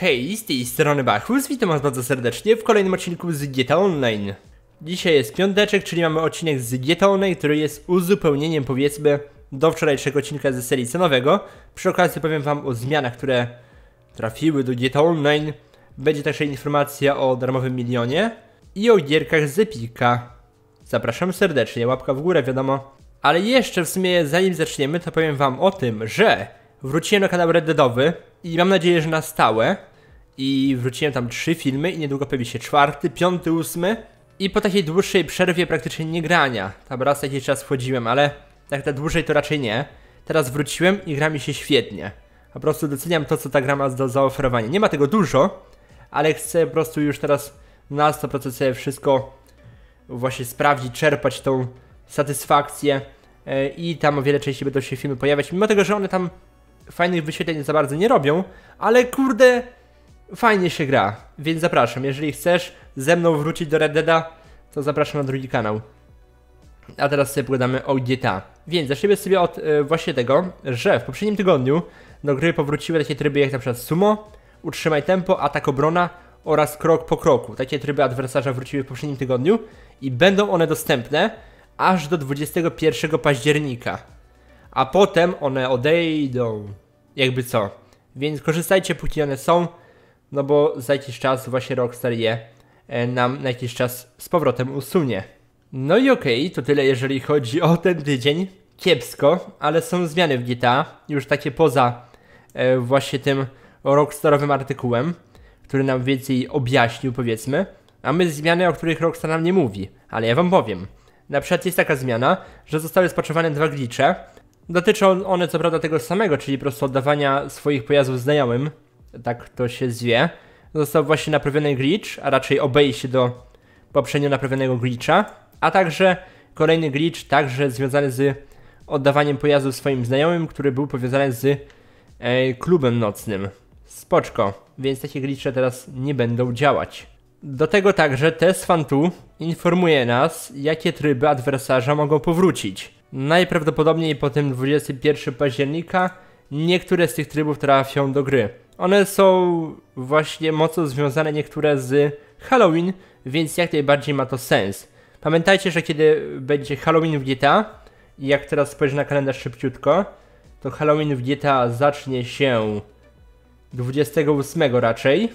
Hej, z tej strony Bachus, witam was bardzo serdecznie w kolejnym odcinku z Dieta Online. Dzisiaj jest piąteczek, czyli mamy odcinek z Dieta Online, który jest uzupełnieniem powiedzmy do wczorajszego odcinka ze serii cenowego. Przy okazji powiem wam o zmianach, które trafiły do Dieta Online. Będzie także informacja o darmowym milionie i o gierkach z Epika. Zapraszam serdecznie, łapka w górę wiadomo. Ale jeszcze w sumie zanim zaczniemy to powiem wam o tym, że wróciłem na kanał Reddedowy, i mam nadzieję, że na stałe. I wrzuciłem tam trzy filmy i niedługo pojawi się czwarty, piąty, ósmy. I po takiej dłuższej przerwie praktycznie nie grania. Tam raz jakiś czas wchodziłem, ale tak na dłużej to raczej nie. Teraz wróciłem i gra mi się świetnie. Po prostu doceniam to, co ta gra ma do zaoferowania. Nie ma tego dużo, ale chcę po prostu już teraz na 100% sobie wszystko właśnie sprawdzić, czerpać tą satysfakcję e, i tam o wiele częściej będą się filmy pojawiać, mimo tego, że one tam fajnych wyświetleń za bardzo nie robią, ale kurde, fajnie się gra. Więc zapraszam, jeżeli chcesz ze mną wrócić do Red Dead'a, to zapraszam na drugi kanał. A teraz sobie pogadamy o GTA. Więc zacznijmy sobie od y, właśnie tego, że w poprzednim tygodniu do gry powróciły takie tryby jak na przykład sumo, utrzymaj tempo, atak obrona oraz krok po kroku. Takie tryby adwersarza wróciły w poprzednim tygodniu i będą one dostępne aż do 21 października a potem one odejdą. Jakby co. Więc korzystajcie póki one są, no bo za jakiś czas właśnie Rockstar je e, nam na jakiś czas z powrotem usunie. No i okej, okay, to tyle jeżeli chodzi o ten tydzień. Kiepsko, ale są zmiany w GTA, już takie poza e, właśnie tym rockstarowym artykułem, który nam więcej objaśnił powiedzmy, a my zmiany, o których Rockstar nam nie mówi, ale ja wam powiem. Na przykład jest taka zmiana, że zostały spaczowane dwa glicze, Dotyczą one co prawda tego samego, czyli po prostu oddawania swoich pojazdów znajomym, tak to się zwie. Został właśnie naprawiony glitch, a raczej obejście do poprzednio naprawionego glitcha, a także kolejny glitch, także związany z oddawaniem pojazdów swoim znajomym, który był powiązany z e, klubem nocnym. Spoczko, więc takie glitche teraz nie będą działać. Do tego także test tu informuje nas, jakie tryby adwersarza mogą powrócić. Najprawdopodobniej po tym 21 października niektóre z tych trybów trafią do gry. One są właśnie mocno związane niektóre z Halloween, więc jak najbardziej ma to sens. Pamiętajcie, że kiedy będzie Halloween w GTA, i jak teraz spojrzę na kalendarz szybciutko, to Halloween w GTA zacznie się 28 raczej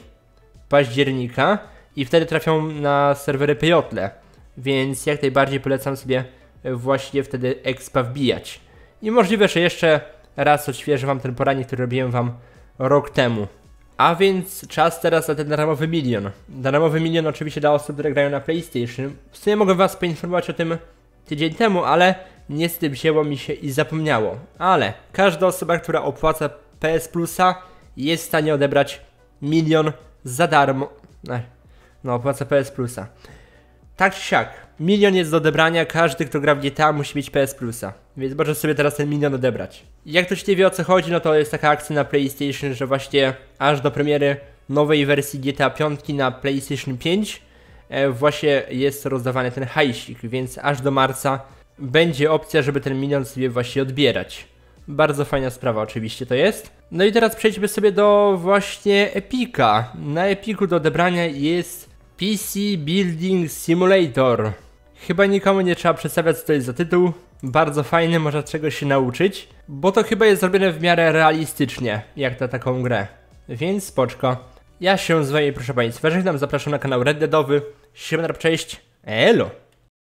października i wtedy trafią na serwery Pyotle, Więc jak najbardziej polecam sobie właśnie wtedy expa wbijać. I możliwe, że jeszcze raz odświeżę wam ten poranie, który robiłem wam rok temu. A więc czas teraz na ten darmowy milion. Darmowy milion oczywiście dla osób, które grają na PlayStation. W sumie mogę was poinformować o tym tydzień temu, ale niestety wzięło mi się i zapomniało. Ale każda osoba, która opłaca PS Plusa jest w stanie odebrać milion za darmo. No, opłaca PS Plusa. Tak czy siak, Milion jest do odebrania, każdy kto gra w GTA musi mieć PS Plusa, więc możesz sobie teraz ten milion odebrać. Jak ktoś nie wie o co chodzi, no to jest taka akcja na PlayStation, że właśnie aż do premiery nowej wersji GTA 5 na PlayStation 5 e, właśnie jest rozdawany ten hajsik, więc aż do marca będzie opcja, żeby ten milion sobie właśnie odbierać. Bardzo fajna sprawa oczywiście to jest. No i teraz przejdźmy sobie do właśnie Epika. Na Epiku do odebrania jest PC Building Simulator. Chyba nikomu nie trzeba przedstawiać, co to jest za tytuł. Bardzo fajny, można czegoś się nauczyć, bo to chyba jest zrobione w miarę realistycznie, jak na taką grę. Więc spoczko. Ja się z wami, proszę państwa, żegnam, zapraszam na kanał Red Deadowy. Siemna, cześć, elo!